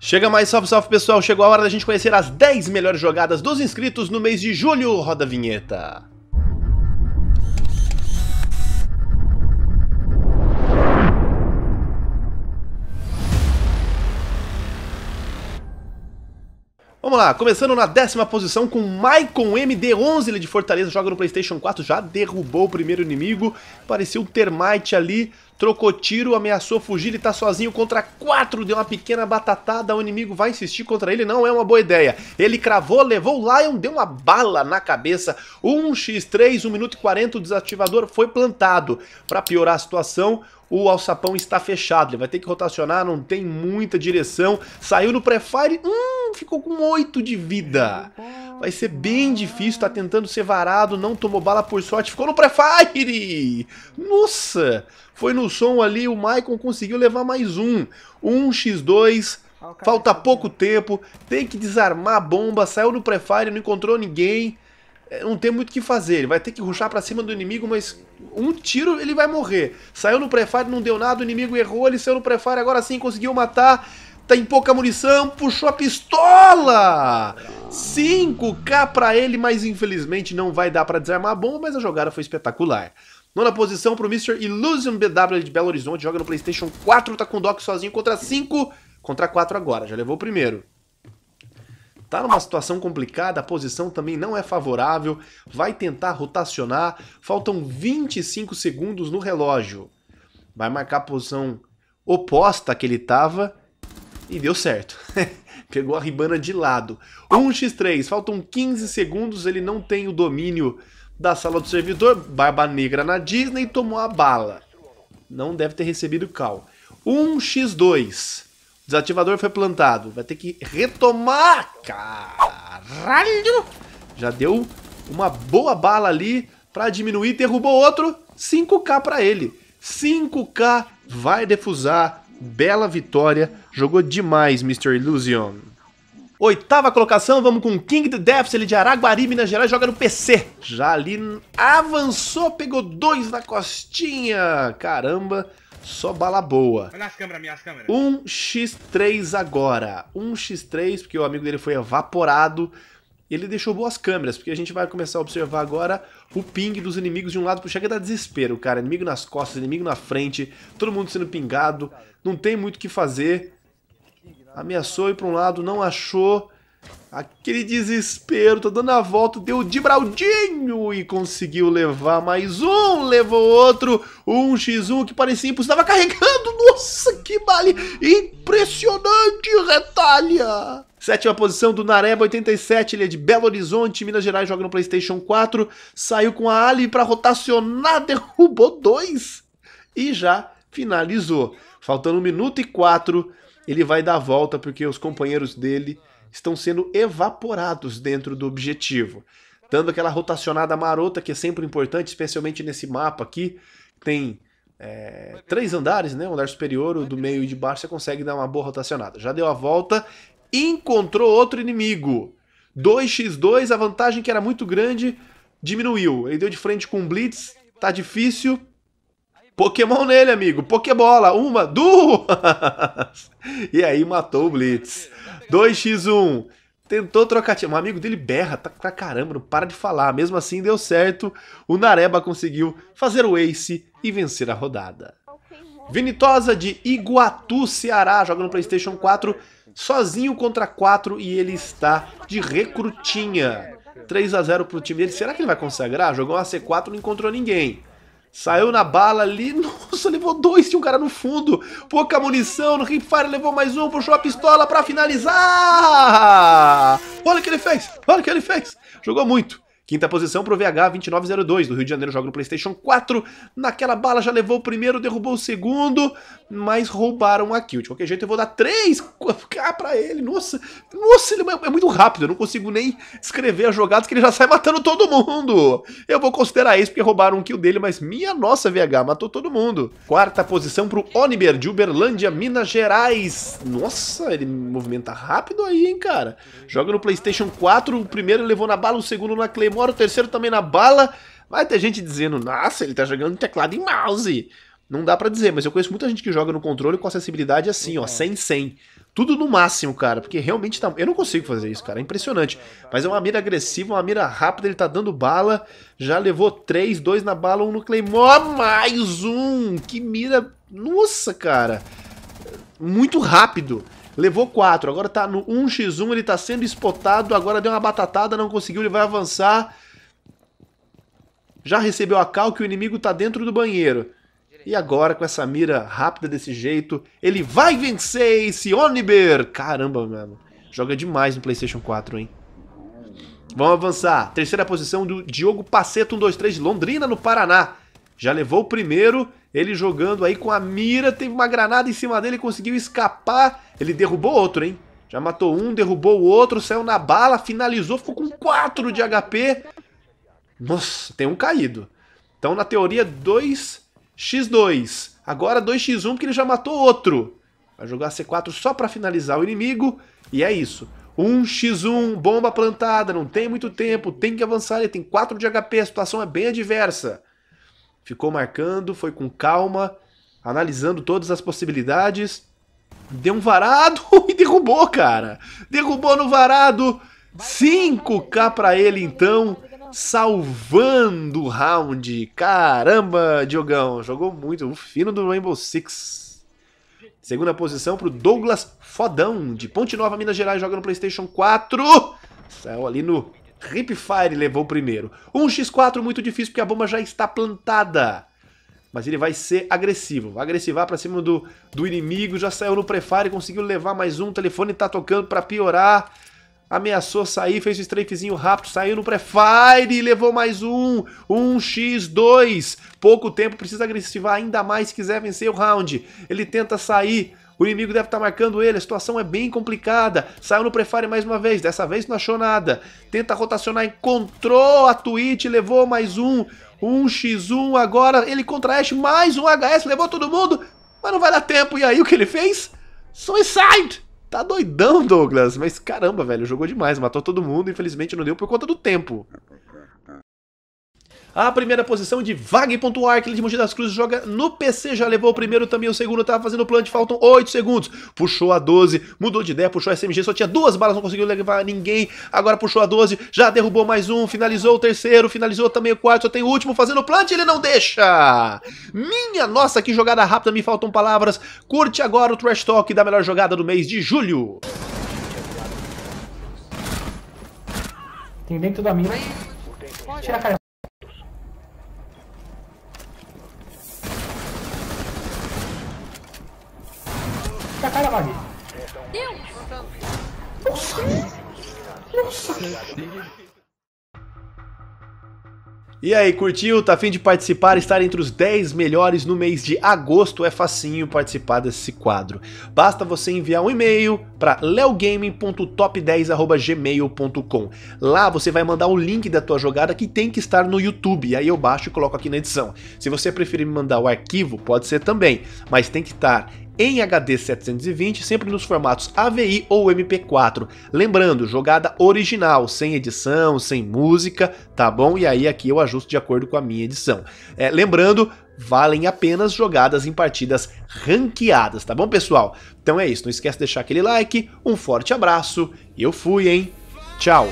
Chega mais salve, salve pessoal, chegou a hora da gente conhecer as 10 melhores jogadas dos inscritos no mês de julho, roda a vinheta. Vamos lá, começando na décima posição com Maicon MD11, ele é de Fortaleza, joga no Playstation 4, já derrubou o primeiro inimigo, pareceu o Termite ali, trocou tiro, ameaçou fugir, ele tá sozinho contra quatro, deu uma pequena batatada, o inimigo vai insistir contra ele, não é uma boa ideia. Ele cravou, levou o Lion, deu uma bala na cabeça, 1x3, 1 minuto e 40, o desativador foi plantado. Pra piorar a situação, o alçapão está fechado, ele vai ter que rotacionar, não tem muita direção. Saiu no pré-fire, hum, ficou com 8 de vida. Vai ser bem difícil, tá tentando ser varado, não tomou bala por sorte, ficou no pré-fire. Nossa, foi no o som ali, o Maicon conseguiu levar mais um. 1x2, ah, falta pouco tempo, tem que desarmar a bomba, saiu do pré-fire, não encontrou ninguém. É, não tem muito o que fazer, ele vai ter que ruxar para cima do inimigo, mas um tiro ele vai morrer. Saiu no pré-fire, não deu nada, o inimigo errou, ele saiu no pré-fire, agora sim conseguiu matar tá em pouca munição, puxou a pistola! 5k para ele, mas infelizmente não vai dar para desarmar a bomba, mas a jogada foi espetacular. Nona posição pro Mr. Illusion BW de Belo Horizonte. Joga no PlayStation 4, tá com o Doc sozinho contra 5, contra 4 agora. Já levou o primeiro. Tá numa situação complicada, a posição também não é favorável. Vai tentar rotacionar. Faltam 25 segundos no relógio. Vai marcar a posição oposta que ele tava. E deu certo. Pegou a ribana de lado. 1x3, faltam 15 segundos, ele não tem o domínio da sala do servidor, Barba Negra na Disney, tomou a bala. Não deve ter recebido cal. 1x2. desativador foi plantado. Vai ter que retomar. Caralho! Já deu uma boa bala ali para diminuir. Derrubou outro. 5k para ele. 5k vai defusar. Bela vitória. Jogou demais, Mr. Illusion. Oitava colocação, vamos com King the Death, ele de Araguari, Minas Gerais, joga no PC. Já ali avançou, pegou dois na costinha. Caramba, só bala boa. Olha as câmeras, minhas câmeras. 1x3 agora. 1x3, porque o amigo dele foi evaporado. ele deixou boas câmeras, porque a gente vai começar a observar agora o ping dos inimigos de um lado pro chega da desespero, cara. Inimigo nas costas, inimigo na frente, todo mundo sendo pingado, não tem muito o que fazer. Ameaçou ir para um lado, não achou. Aquele desespero, tá dando a volta, deu o Dibraldinho e conseguiu levar mais um, levou outro, um x1 que parecia impossível, tava carregando, nossa, que vale impressionante, retalha! Sétima posição do Nareba 87, ele é de Belo Horizonte, Minas Gerais, joga no Playstation 4, saiu com a Ali para rotacionar, derrubou dois e já finalizou. Faltando um minuto e quatro ele vai dar a volta porque os companheiros dele estão sendo evaporados dentro do objetivo, dando aquela rotacionada marota que é sempre importante, especialmente nesse mapa aqui. Tem é, três andares, né? O andar superior, o do meio e de baixo, você consegue dar uma boa rotacionada. Já deu a volta, encontrou outro inimigo. 2x2, a vantagem que era muito grande diminuiu. Ele deu de frente com o Blitz, tá difícil. Pokémon nele, amigo. Pokébola. Uma, duas. e aí matou o Blitz. 2x1. Tentou trocar time. Um amigo dele berra tá, pra caramba, não para de falar. Mesmo assim, deu certo. O Nareba conseguiu fazer o ace e vencer a rodada. Vinitosa de Iguatu, Ceará, joga no PlayStation 4, sozinho contra 4 e ele está de recrutinha. 3 a 0 pro time dele. Será que ele vai consagrar? Jogou uma C4, não encontrou ninguém. Saiu na bala ali, nossa, levou dois, tinha um cara no fundo. Pouca munição, no Hipfire levou mais um, puxou a pistola pra finalizar. Olha o que ele fez, olha o que ele fez. Jogou muito. Quinta posição para o VH2902 do Rio de Janeiro, joga no PlayStation 4. Naquela bala já levou o primeiro, derrubou o segundo, mas roubaram a kill. De qualquer jeito, eu vou dar 3K para ele. Nossa, nossa, ele é, é muito rápido. Eu não consigo nem escrever as jogadas que ele já sai matando todo mundo. Eu vou considerar isso porque roubaram um kill dele, mas minha nossa, VH matou todo mundo. Quarta posição para o Oniber de Uberlândia, Minas Gerais. Nossa, ele movimenta rápido aí, hein, cara. Joga no PlayStation 4, o primeiro levou na bala, o segundo na Claymore comemora o terceiro também na bala. Vai ter gente dizendo, nossa, ele tá jogando teclado e mouse. Não dá para dizer, mas eu conheço muita gente que joga no controle com acessibilidade assim, ó, 100, uhum. 100. Tudo no máximo, cara, porque realmente tá... Eu não consigo fazer isso, cara, é impressionante. Mas é uma mira agressiva, uma mira rápida, ele tá dando bala. Já levou 3, 2 na bala, 1 um no Claymore, mais um! Que mira... Nossa, cara! Muito rápido. Levou 4, agora tá no 1x1, ele tá sendo espotado, agora deu uma batatada, não conseguiu, ele vai avançar. Já recebeu a cal que o inimigo tá dentro do banheiro. E agora, com essa mira rápida desse jeito, ele vai vencer esse Oniber! Caramba, mano. Joga demais no PlayStation 4, hein? Vamos avançar. Terceira posição do Diogo Paceto 123 de Londrina, no Paraná. Já levou o primeiro, ele jogando aí com a mira, teve uma granada em cima dele, conseguiu escapar ele derrubou outro, hein? Já matou um, derrubou o outro, saiu na bala, finalizou, ficou com 4 de HP. Nossa, tem um caído. Então, na teoria, 2x2. Agora 2x1 porque ele já matou outro. Vai jogar C4 só pra finalizar o inimigo. E é isso. 1x1, bomba plantada, não tem muito tempo, tem que avançar. Ele tem 4 de HP, a situação é bem adversa. Ficou marcando, foi com calma, analisando todas as possibilidades. Deu um varado e derrubou, cara. Derrubou no varado. 5k para ele então, salvando o round. Caramba, Diogão, jogou muito. O fino do Rainbow Six. Segunda posição pro Douglas Fodão, de Ponte Nova, Minas Gerais, joga no PlayStation 4. Saiu ali no Ripfire, levou o primeiro. 1x4, muito difícil porque a bomba já está plantada mas ele vai ser agressivo, vai agressivar para cima do, do inimigo, já saiu no prefire, conseguiu levar mais um, o telefone tá tocando para piorar, ameaçou sair, fez o strafezinho rápido, saiu no prefire, levou mais um, 1x2, pouco tempo, precisa agressivar ainda mais se quiser vencer o round, ele tenta sair, o inimigo deve estar tá marcando ele, a situação é bem complicada. Saiu no prefire mais uma vez, dessa vez não achou nada. Tenta rotacionar, encontrou a Twitch, levou mais um. 1x1 agora, ele contra Ash, mais um HS, levou todo mundo, mas não vai dar tempo. E aí o que ele fez? Suicide! Tá doidão, Douglas, mas caramba, velho, jogou demais, matou todo mundo, infelizmente não deu por conta do tempo. A primeira posição de Vag.ar, que ele de Mogi das Cruzes joga no PC, já levou o primeiro também, o segundo tava fazendo plant, faltam 8 segundos. Puxou a 12, mudou de ideia, puxou a SMG, só tinha duas balas, não conseguiu levar ninguém. Agora puxou a 12, já derrubou mais um, finalizou o terceiro, finalizou também o quarto, só tem o último fazendo plant, ele não deixa! Minha nossa, que jogada rápida, me faltam palavras. Curte agora o Trash Talk da melhor jogada do mês de julho. Tem dentro da mina. Tira a cara. cara, Deus! Nossa! Nossa! E aí, curtiu? Tá afim de participar? Estar entre os 10 melhores no mês de agosto é facinho participar desse quadro. Basta você enviar um e-mail para leogaming.top10@gmail.com. Lá você vai mandar o link da tua jogada que tem que estar no YouTube. Aí eu baixo e coloco aqui na edição. Se você preferir me mandar o arquivo, pode ser também, mas tem que estar em HD 720, sempre nos formatos AVI ou MP4. Lembrando, jogada original, sem edição, sem música, tá bom? E aí aqui eu ajusto de acordo com a minha edição. É, lembrando, valem apenas jogadas em partidas ranqueadas, tá bom, pessoal? Então é isso, não esquece de deixar aquele like, um forte abraço, eu fui, hein? Tchau!